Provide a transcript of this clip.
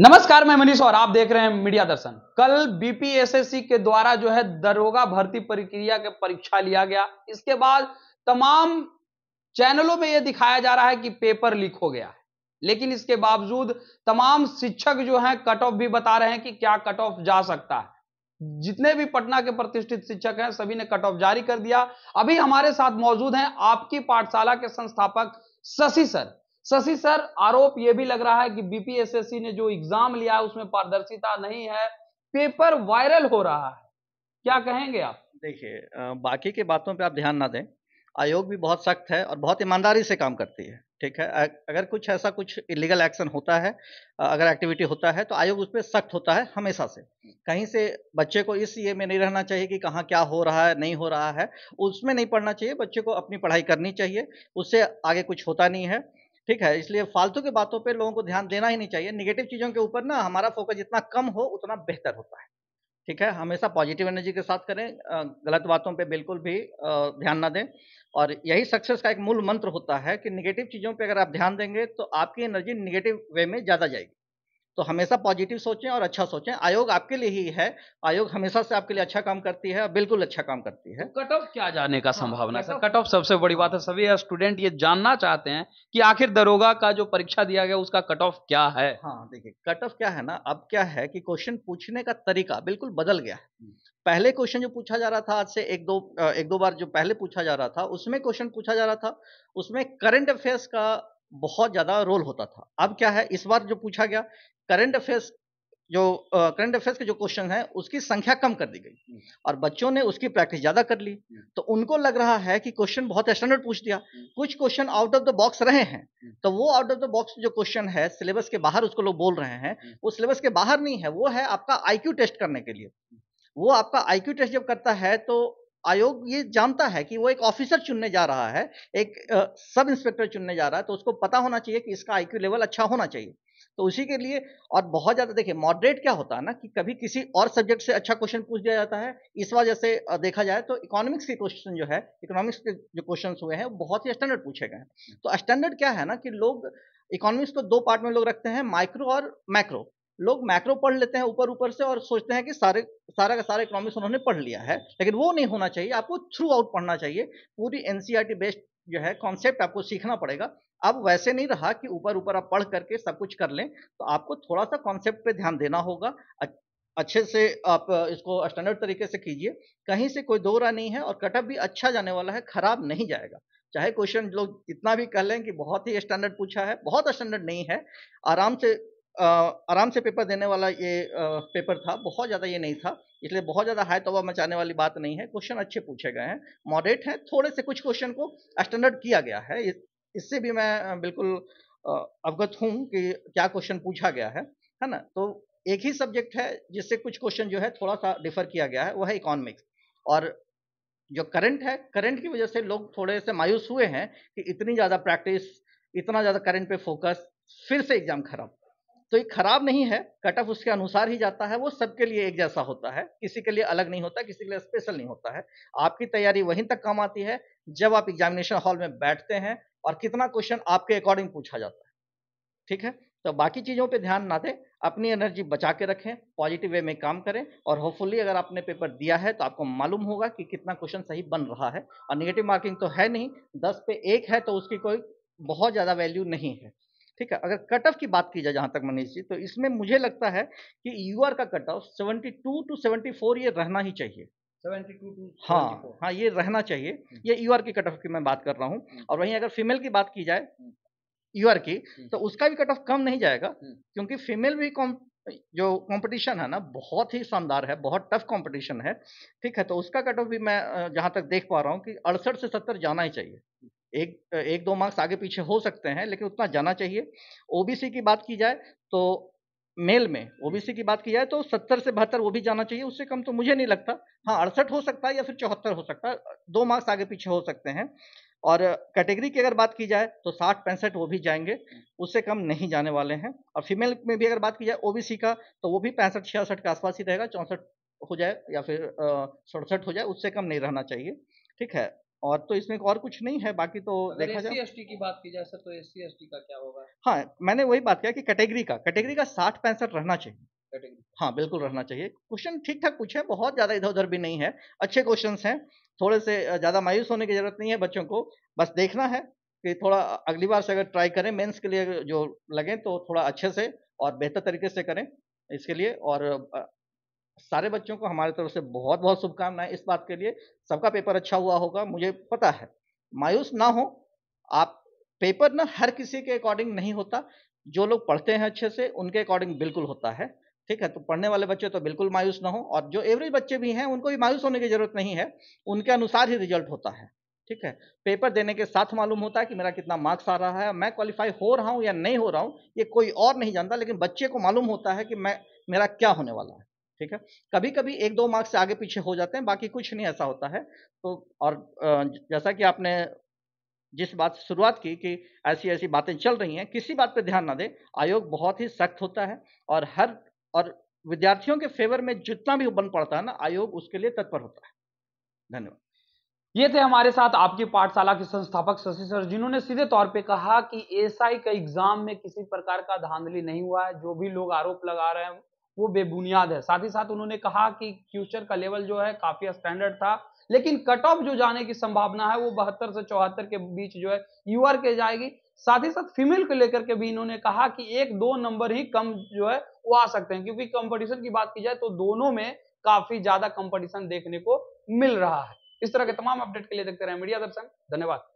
नमस्कार मैं मनीष और आप देख रहे हैं मीडिया दर्शन कल बीपीएसएससी के द्वारा जो है दरोगा भर्ती प्रक्रिया के परीक्षा लिया गया इसके बाद तमाम चैनलों में यह दिखाया जा रहा है कि पेपर लीक हो गया है लेकिन इसके बावजूद तमाम शिक्षक जो हैं कट ऑफ भी बता रहे हैं कि क्या कट ऑफ जा सकता है जितने भी पटना के प्रतिष्ठित शिक्षक हैं सभी ने कट ऑफ जारी कर दिया अभी हमारे साथ मौजूद हैं आपकी पाठशाला के संस्थापक शशि सर शशि सर आरोप यह भी लग रहा है कि बीपीएसएससी ने जो एग्जाम लिया है उसमें पारदर्शिता नहीं है पेपर वायरल हो रहा है क्या कहेंगे आप देखिए बाकी की बातों पे आप ध्यान ना दें आयोग भी बहुत सख्त है और बहुत ईमानदारी से काम करती है ठीक है अगर कुछ ऐसा कुछ इलीगल एक्शन होता है अगर एक्टिविटी होता है तो आयोग उस पर सख्त होता है हमेशा से कहीं से बच्चे को इस ये में नहीं रहना चाहिए कि कहाँ क्या हो रहा है नहीं हो रहा है उसमें नहीं पढ़ना चाहिए बच्चे को अपनी पढ़ाई करनी चाहिए उससे आगे कुछ होता नहीं है ठीक है इसलिए फालतू की बातों पे लोगों को ध्यान देना ही नहीं चाहिए निगेटिव चीज़ों के ऊपर ना हमारा फोकस जितना कम हो उतना बेहतर होता है ठीक है हमेशा पॉजिटिव एनर्जी के साथ करें गलत बातों पे बिल्कुल भी ध्यान ना दें और यही सक्सेस का एक मूल मंत्र होता है कि निगेटिव चीज़ों पे अगर आप ध्यान देंगे तो आपकी एनर्जी निगेटिव वे में ज़्यादा जाएगी तो हमेशा पॉजिटिव सोचें और अच्छा सोचें आयोग आपके लिए ही है आयोग हमेशा से आपके लिए अच्छा काम करती है बिल्कुल अच्छा काम करती है तो कट ऑफ क्या जाने का हाँ, संभावना है कट ऑफ सबसे बड़ी बात है सभी स्टूडेंट ये जानना चाहते हैं कि आखिर दरोगा का जो परीक्षा दिया गया उसका कट ऑफ क्या है हाँ देखिए कट ऑफ क्या है ना अब क्या है कि क्वेश्चन पूछने का तरीका बिल्कुल बदल गया है हम्म। पहले क्वेश्चन जो पूछा जा रहा था आज से एक दो एक दो बार जो पहले पूछा जा रहा था उसमें क्वेश्चन पूछा जा रहा था उसमें करंट अफेयर्स का बहुत ज़्यादा रोल होता था अब क्या है इस बार जो पूछा गया करंट अफेयर्स जो करंट अफेयर्स के जो क्वेश्चन है उसकी संख्या कम कर दी गई हम्म। और बच्चों ने उसकी प्रैक्टिस ज्यादा कर ली हम्म। तो उनको लग रहा है कि क्वेश्चन बहुत स्टैंडर्ड पूछ दिया हम्म। कुछ question out of the box रहे हैं तो वो आउट ऑफ द बॉक्स जो क्वेश्चन है सिलेबस के बाहर उसको लोग बोल रहे हैं वो सिलेबस के बाहर नहीं है वो है आपका आईक्यू टेस्ट करने के लिए वो आपका आईक्यू टेस्ट जब करता है तो आयोग ये जानता है कि वो एक ऑफिसर चुनने जा रहा है एक सब इंस्पेक्टर चुनने जा रहा है तो उसको पता होना चाहिए कि इसका आईक्यू लेवल अच्छा होना चाहिए तो उसी के लिए और बहुत ज़्यादा देखिए मॉडरेट क्या होता है ना कि कभी किसी और सब्जेक्ट से अच्छा क्वेश्चन पूछ दिया जाता है इस वजह से देखा जाए तो इकोनॉमिक्स के क्वेश्चन जो है इकोनॉमिक्स के जो क्वेश्चन हुए हैं वो बहुत ही स्टैंडर्ड पूछे गए हैं तो स्टैंडर्ड क्या है ना कि लोग इकोनॉमिक्स को दो पार्ट में लोग रखते हैं माइक्रो और मैक्रो लोग मैक्रो पढ़ लेते हैं ऊपर ऊपर से और सोचते हैं कि सारे सारा का सारा इकोनॉमिक्स उन्होंने पढ़ लिया है लेकिन वो नहीं होना चाहिए आपको थ्रू आउट पढ़ना चाहिए पूरी एन बेस्ड जो है कॉन्सेप्ट आपको सीखना पड़ेगा अब वैसे नहीं रहा कि ऊपर ऊपर आप पढ़ करके सब कुछ कर लें तो आपको थोड़ा सा कॉन्सेप्ट पे ध्यान देना होगा अच्छे से आप इसको स्टैंडर्ड तरीके से कीजिए कहीं से कोई दो नहीं है और कटअप भी अच्छा जाने वाला है खराब नहीं जाएगा चाहे क्वेश्चन लोग इतना भी कह लें कि बहुत ही स्टैंडर्ड पूछा है बहुत स्टैंडर्ड नहीं है आराम से आराम से पेपर देने वाला ये पेपर था बहुत ज़्यादा ये नहीं था इसलिए बहुत ज़्यादा हाई तोबा मचाने वाली बात नहीं है क्वेश्चन अच्छे पूछे गए हैं मॉडरेट हैं थोड़े से कुछ क्वेश्चन को स्टैंडर्ड किया गया है इससे भी मैं बिल्कुल अवगत हूँ कि क्या क्वेश्चन पूछा गया है है ना तो एक ही सब्जेक्ट है जिससे कुछ क्वेश्चन जो है थोड़ा सा डिफर किया गया है वह है इकोनॉमिक्स और जो करंट है करंट की वजह से लोग थोड़े से मायूस हुए हैं कि इतनी ज़्यादा प्रैक्टिस इतना ज़्यादा करंट पे फोकस फिर से एग्ज़ाम खराब तो ये खराब नहीं है कट ऑफ उसके अनुसार ही जाता है वो सबके लिए एक जैसा होता है किसी के लिए अलग नहीं होता किसी के लिए स्पेशल नहीं होता है आपकी तैयारी वहीं तक काम आती है जब आप एग्जामिनेशन हॉल में बैठते हैं और कितना क्वेश्चन आपके अकॉर्डिंग पूछा जाता है ठीक है तो बाकी चीज़ों पर ध्यान ना दें अपनी एनर्जी बचा के रखें पॉजिटिव वे में काम करें और होपफुली अगर आपने पेपर दिया है तो आपको मालूम होगा कि कितना क्वेश्चन सही बन रहा है और निगेटिव मार्किंग तो है नहीं दस पे एक है तो उसकी कोई बहुत ज़्यादा वैल्यू नहीं है ठीक है अगर कट ऑफ की बात की जाए जहाँ तक मनीष जी तो इसमें मुझे लगता है कि यू का cut off seventy two two seventy four ये रहना ही चाहिए 72 हाँ हाँ ये रहना चाहिए हम्म। ये यू की कट ऑफ की मैं बात कर रहा हूँ हम्म। और वहीं अगर फीमेल की बात की जाए यू हम्म। की तो उसका भी कट ऑफ कम नहीं जाएगा क्योंकि फीमेल भी कॉम जो कंपटीशन है ना बहुत ही शानदार है बहुत टफ कंपटीशन है ठीक है तो उसका कट ऑफ भी मैं जहाँ तक देख पा रहा हूँ कि अड़सठ से सत्तर जाना ही चाहिए एक एक दो मार्क्स आगे पीछे हो सकते हैं लेकिन उतना जाना चाहिए ओबीसी की बात की जाए तो मेल में ओबीसी की बात की जाए तो सत्तर से बहत्तर वो भी जाना चाहिए उससे कम तो मुझे नहीं लगता हाँ अड़सठ हो सकता है या फिर चौहत्तर हो सकता है दो मार्क्स आगे पीछे हो सकते हैं और कैटेगरी की अगर बात की जाए तो साठ पैंसठ वो भी जाएंगे उससे कम नहीं जाने वाले हैं और फीमेल में भी अगर बात की जाए ओ का तो वो भी पैंसठ छियासठ के आसपास ही रहेगा चौंसठ हो जाए या फिर सड़सठ हो जाए उससे कम नहीं रहना चाहिए ठीक है और तो इसमें और कुछ नहीं है बाकी तो देखा जाए एस की बात की जाए सर तो एस सी का क्या होगा हाँ मैंने वही बात किया कि कैटेगरी का कैटेगरी का साठ पैंसठ रहना चाहिए हाँ बिल्कुल रहना चाहिए क्वेश्चन ठीक ठाक पूछे बहुत ज्यादा इधर उधर भी नहीं है अच्छे क्वेश्चन हैं थोड़े से ज्यादा मायूस होने की जरूरत नहीं है बच्चों को बस देखना है कि थोड़ा अगली बार से अगर ट्राई करें मेंस के लिए जो लगे तो थोड़ा अच्छे से और बेहतर तरीके से करें इसके लिए और सारे बच्चों को हमारे तरफ से बहुत बहुत शुभकामनाएं इस बात के लिए सबका पेपर अच्छा हुआ होगा मुझे पता है मायूस ना हो आप पेपर ना हर किसी के अकॉर्डिंग नहीं होता जो लोग पढ़ते हैं अच्छे से उनके अकॉर्डिंग बिल्कुल होता है ठीक है तो पढ़ने वाले बच्चे तो बिल्कुल मायूस ना हो और जो एवरेज बच्चे भी हैं उनको भी मायूस होने की जरूरत नहीं है उनके अनुसार ही रिजल्ट होता है ठीक है पेपर देने के साथ मालूम होता है कि मेरा कितना मार्क्स आ रहा है मैं क्वालिफाई हो रहा हूँ या नहीं हो रहा हूँ ये कोई और नहीं जानता लेकिन बच्चे को मालूम होता है कि मैं मेरा क्या होने वाला है ठीक है कभी कभी एक दो मार्क्स से आगे पीछे हो जाते हैं बाकी कुछ नहीं ऐसा होता है तो और जैसा कि आपने जिस बात से शुरुआत की कि ऐसी ऐसी बातें चल रही हैं किसी बात पर ध्यान ना दें आयोग बहुत ही सख्त होता है और हर और विद्यार्थियों के फेवर में जितना भी बन पड़ता है ना आयोग उसके लिए तत्पर होता है धन्यवाद ये थे हमारे साथ आपकी पाठशाला के संस्थापक शशि सर जिन्होंने सीधे तौर पे कहा कि एसआई का एग्जाम में किसी प्रकार का धांधली नहीं हुआ है जो भी लोग आरोप लगा रहे हैं वो बेबुनियाद है साथ ही साथ उन्होंने कहा कि फ्यूचर का लेवल जो है काफी स्टैंडर्ड था लेकिन कट ऑफ जो जाने की संभावना है वो बहत्तर से चौहत्तर के बीच जो है यूआर के जाएगी साथ ही साथ फीमेल को लेकर के भी इन्होंने कहा कि एक दो नंबर ही कम जो है वो आ सकते हैं क्योंकि कंपटीशन की बात की जाए तो दोनों में काफी ज्यादा कंपटीशन देखने को मिल रहा है इस तरह के तमाम अपडेट के लिए देखते रहे मीडिया दर्शन धन्यवाद